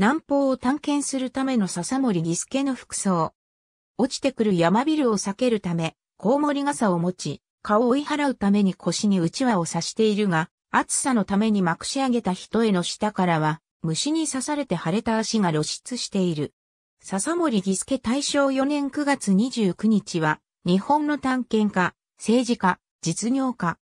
南方を探検するための笹森儀助の服装。落ちてくる山ビルを避けるため、コウモリ傘を持ち、顔を追い払うために腰にうちわを刺しているが、暑さのためにまくし上げた人への下からは、虫に刺されて腫れた足が露出している。笹森儀助大正4年9月29日は、日本の探検家、政治家、実業家。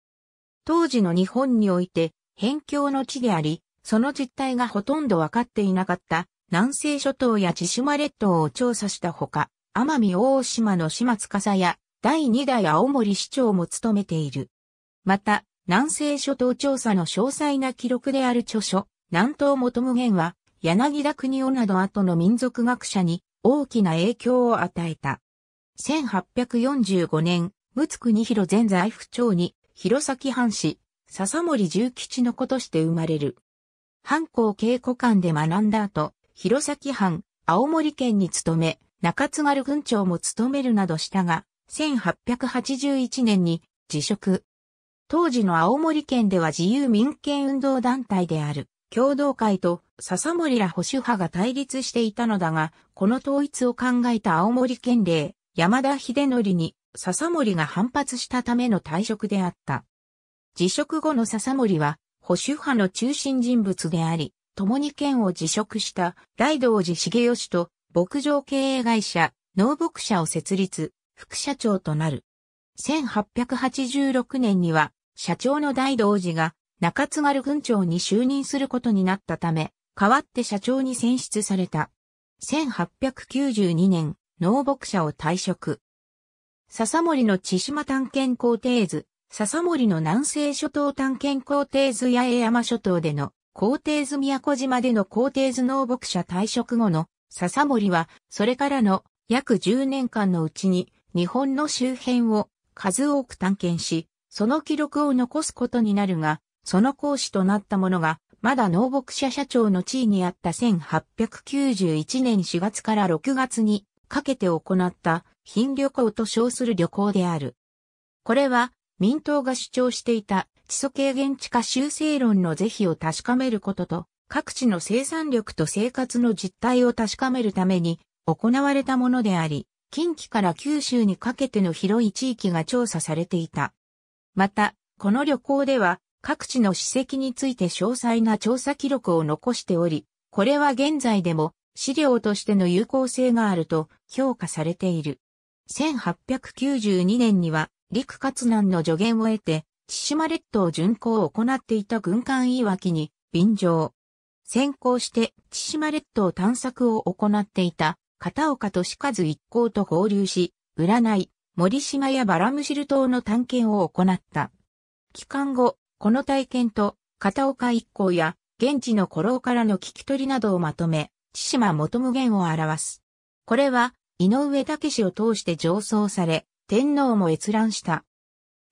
当時の日本において、辺境の地であり、その実態がほとんど分かっていなかった南西諸島や千島列島を調査したほか、奄美大島の島司や第2代青森市長も務めている。また、南西諸島調査の詳細な記録である著書、南東元無限は、柳田国夫など後の民族学者に大きな影響を与えた。1845年、陸津国広前財府長に、弘前藩士、笹森重吉の子として生まれる。藩校稽古館で学んだ後、弘前藩、青森県に勤め、中津軽郡長も務めるなどしたが、1881年に辞職。当時の青森県では自由民権運動団体である共同会と笹森ら保守派が対立していたのだが、この統一を考えた青森県令、山田秀則に笹森が反発したための退職であった。辞職後の笹森は保守派の中心人物であり、共に県を辞職した大道寺重義と牧場経営会社、農牧社を設立、副社長となる。1886年には、社長の大道寺が中津軽郡長に就任することになったため、代わって社長に選出された。1892年、農牧者を退職。笹森の千島探検工程図、笹森の南西諸島探検皇帝図八重山諸島での皇帝図宮古島での皇帝図農牧者退職後の笹森はそれからの約10年間のうちに日本の周辺を数多く探検し、その記録を残すことになるが、その講師となったものが、まだ農牧者社長の地位にあった1891年4月から6月にかけて行った、品旅行と称する旅行である。これは、民党が主張していた地素軽減地下修正論の是非を確かめることと、各地の生産力と生活の実態を確かめるために行われたものであり、近畿から九州にかけての広い地域が調査されていた。また、この旅行では各地の史跡について詳細な調査記録を残しており、これは現在でも資料としての有効性があると評価されている。1892年には陸活難の助言を得て、千島列島巡航を行っていた軍艦いわきに便乗。先行して千島列島探索を行っていた片岡利和一行と合流し、占い、森島やバラムシル島の探検を行った。帰還後、この体験と片岡一行や現地の古老からの聞き取りなどをまとめ、千島元無限を表す。これは井上武を通して上奏され、天皇も閲覧した。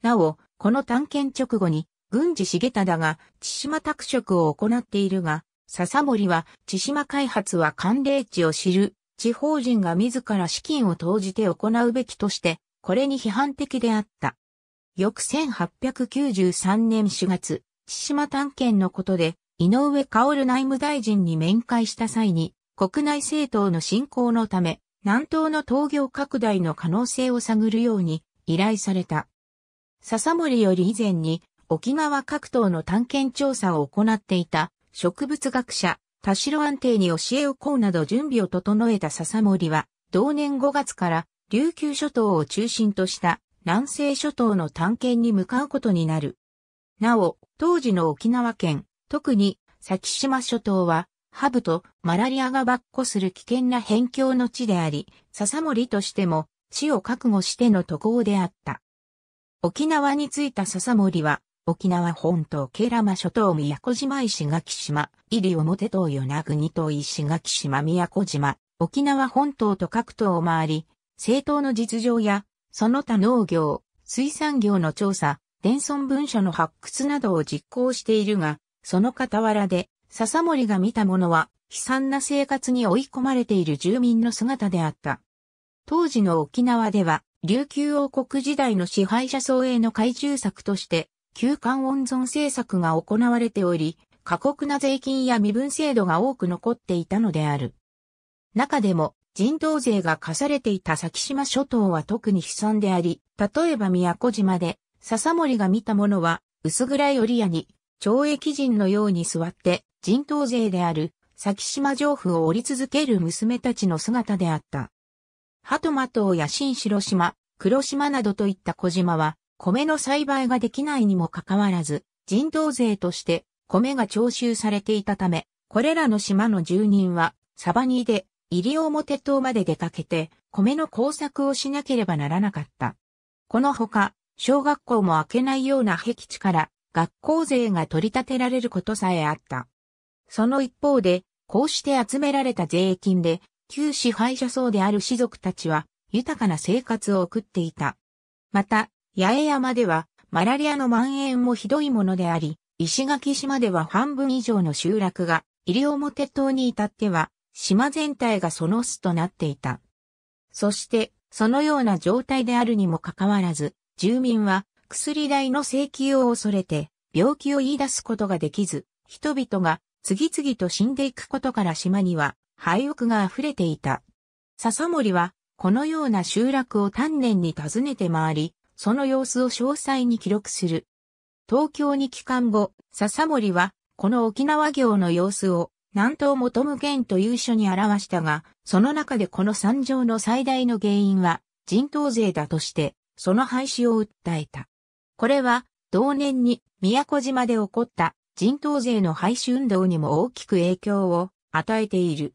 なお、この探検直後に、軍事重忠が千島拓殖を行っているが、笹森は千島開発は寒冷地を知る地方人が自ら資金を投じて行うべきとして、これに批判的であった。翌1893年4月、千島探検のことで、井上薫内務大臣に面会した際に、国内政党の振興のため、南東の東業拡大の可能性を探るように依頼された。笹森より以前に沖縄各島の探検調査を行っていた植物学者、田代安定に教えをこうなど準備を整えた笹森は、同年5月から琉球諸島を中心とした南西諸島の探検に向かうことになる。なお、当時の沖縄県、特に先島諸島はハブとマラリアが跋扈する危険な辺境の地であり、笹森としても死を覚悟しての渡航であった。沖縄に着いた笹森は、沖縄本島ケラマ諸島宮古島石垣島、入表島与那国島石垣島宮古島、沖縄本島と各島を回り、政党の実情や、その他農業、水産業の調査、伝村文書の発掘などを実行しているが、その傍らで、笹森が見たものは、悲惨な生活に追い込まれている住民の姿であった。当時の沖縄では、琉球王国時代の支配者層への懐中策として、旧館温存政策が行われており、過酷な税金や身分制度が多く残っていたのである。中でも、人道税が課されていた先島諸島は特に悲惨であり、例えば宮古島で、笹森が見たものは、薄暗い折屋に、懲役人のように座って、人頭税である、先島城府を折り続ける娘たちの姿であった。鳩トや新白島、黒島などといった小島は、米の栽培ができないにもかかわらず、人頭税として米が徴収されていたため、これらの島の住人は、サバニーで、り表島まで出かけて、米の工作をしなければならなかった。このほか、小学校も開けないような僻地から、学校税が取り立てられることさえあった。その一方で、こうして集められた税金で、旧支配者層である士族たちは、豊かな生活を送っていた。また、八重山では、マラリアの蔓延もひどいものであり、石垣島では半分以上の集落が、西表島に至っては、島全体がその巣となっていた。そして、そのような状態であるにもかかわらず、住民は薬代の請求を恐れて、病気を言い出すことができず、人々が次々と死んでいくことから島には廃屋が溢れていた。笹森は、このような集落を丹念に訪ねて回り、その様子を詳細に記録する。東京に帰還後、笹森は、この沖縄行の様子を、南東元無限という書に表したが、その中でこの惨状の最大の原因は、人頭税だとして、その廃止を訴えた。これは、同年に宮古島で起こった人頭税の廃止運動にも大きく影響を与えている。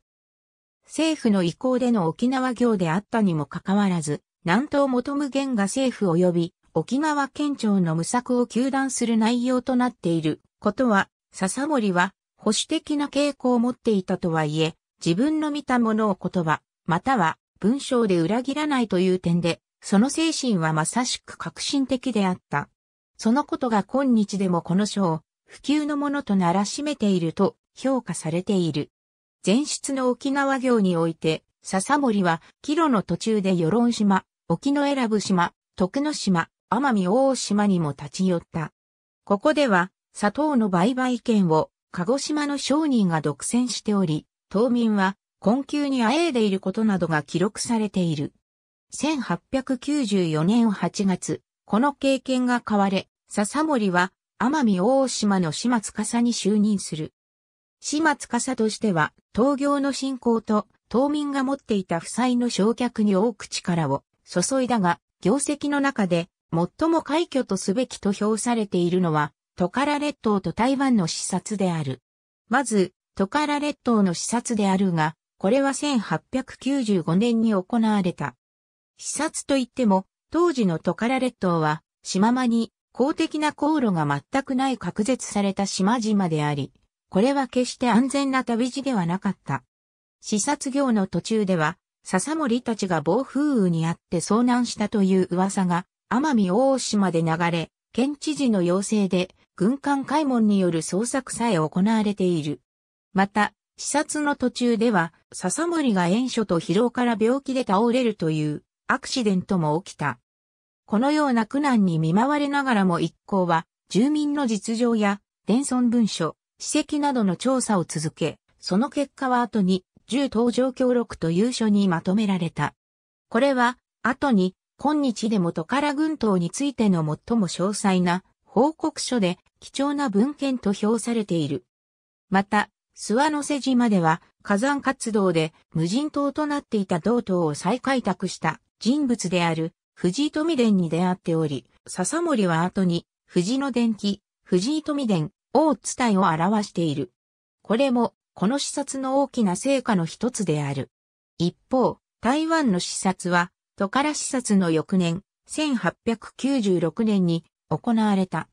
政府の意向での沖縄行であったにもかかわらず、南東元無限が政府及び沖縄県庁の無策を求断する内容となっていることは、笹森は保守的な傾向を持っていたとはいえ、自分の見たものを言葉、または文章で裏切らないという点で、その精神はまさしく革新的であった。そのことが今日でもこの章、普及のものとならしめていると評価されている。前出の沖縄行において、笹森は、キロの途中で与論島、沖永良部島、徳之島、奄美大島にも立ち寄った。ここでは、砂糖の売買権を、鹿児島の商人が独占しており、島民は、困窮にあえいでいることなどが記録されている。1894年8月、この経験が変われ、笹森は奄美大島の島司に就任する。島司としては、東業の振興と、島民が持っていた負債の焼却に多く力を注いだが、業績の中で、最も快挙とすべきと評されているのは、トカラ列島と台湾の視察である。まず、トカラ列島の視察であるが、これは1895年に行われた。視察といっても、当時のトカラ列島は、島間に公的な航路が全くない隔絶された島々であり、これは決して安全な旅路ではなかった。視察業の途中では、笹森たちが暴風雨にあって遭難したという噂が、奄美大島で流れ、県知事の要請で、軍艦開門による捜索さえ行われている。また、視察の途中では、笹森が炎暑と疲労から病気で倒れるというアクシデントも起きた。このような苦難に見舞われながらも一行は、住民の実情や、伝村文書、史跡などの調査を続け、その結果は後に、重登場協録という書にまとめられた。これは、後に、今日でもトカラ群島についての最も詳細な報告書で貴重な文献と評されている。また、諏訪の瀬島では火山活動で無人島となっていた道島を再開拓した人物である藤井富伝に出会っており、笹森は後に、藤の伝記、藤井富伝、大伝いを表している。これも、この視察の大きな成果の一つである。一方、台湾の視察は、トカラ視察の翌年、1896年に行われた。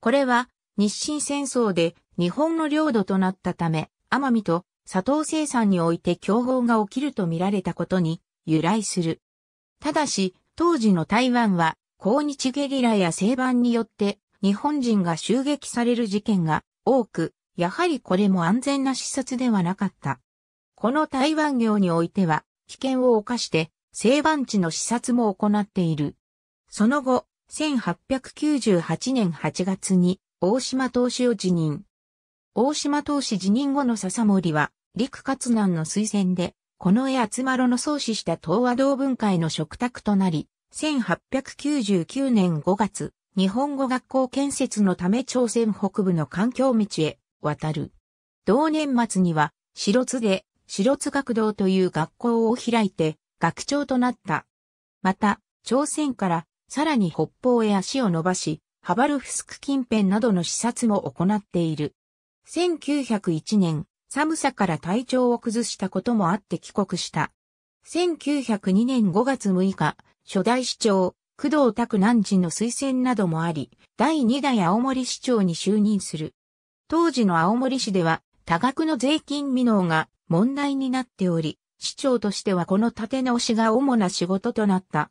これは、日清戦争で日本の領土となったため、奄美と佐藤生産において競合が起きると見られたことに由来する。ただし、当時の台湾は、抗日ゲリラや西番によって日本人が襲撃される事件が多く、やはりこれも安全な視察ではなかった。この台湾業においては、危険を犯して、西番地の視察も行っている。その後、1898年8月に、大島投資を辞任。大島投資辞任後の笹森は、陸勝南の推薦で、この絵厚丸の創始した東和同文会の食卓となり、1899年5月、日本語学校建設のため朝鮮北部の環境道へ渡る。同年末には、白津で、白津学堂という学校を開いて、学長となった。また、朝鮮からさらに北方へ足を伸ばし、ハバルフスク近辺などの視察も行っている。1901年、寒さから体調を崩したこともあって帰国した。1902年5月6日、初代市長、工藤拓南次の推薦などもあり、第2代青森市長に就任する。当時の青森市では、多額の税金未納が問題になっており、市長としてはこの立て直しが主な仕事となった。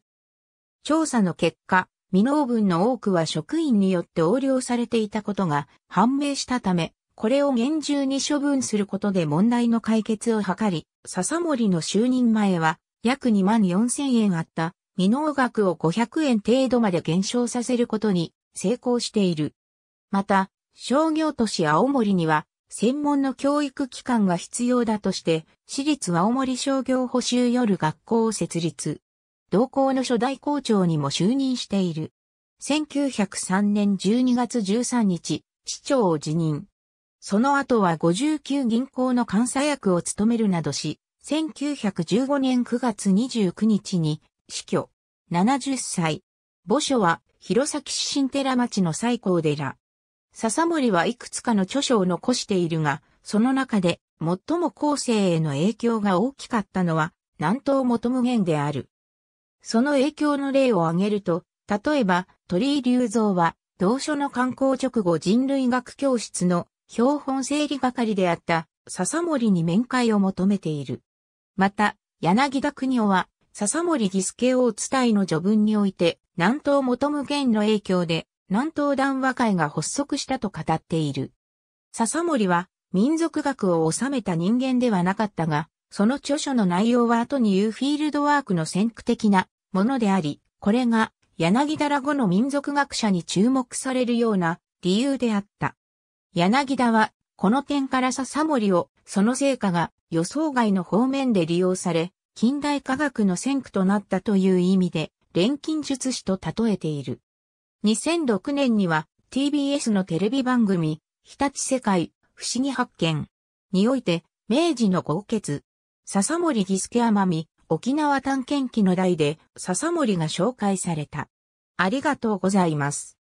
調査の結果、未納分の多くは職員によって横領されていたことが判明したため、これを厳重に処分することで問題の解決を図り、笹森の就任前は約2万4千円あった未納額を500円程度まで減少させることに成功している。また、商業都市青森には専門の教育機関が必要だとして、私立青森商業補修夜学校を設立。同校の初代校長にも就任している。1903年12月13日、市長を辞任。その後は59銀行の監査役を務めるなどし、1915年9月29日に死去。70歳。墓所は弘前市新寺町の最高寺。笹森はいくつかの著書を残しているが、その中で最も後世への影響が大きかったのは南東元無限である。その影響の例を挙げると、例えば鳥居隆造は同書の刊行直後人類学教室の標本整理係であった笹森に面会を求めている。また、柳田国夫は、笹森儀助を伝いの序文において、南東元無限の影響で、南東談話会が発足したと語っている。笹森は、民族学を収めた人間ではなかったが、その著書の内容は後に言うフィールドワークの先駆的なものであり、これが柳田ら後の民族学者に注目されるような理由であった。柳田は、この点から笹森を、その成果が予想外の方面で利用され、近代科学の先駆となったという意味で、錬金術師と例えている。2006年には、TBS のテレビ番組、日立世界、不思議発見において、明治の豪傑、笹森儀助奄美、沖縄探検記の題で笹森が紹介された。ありがとうございます。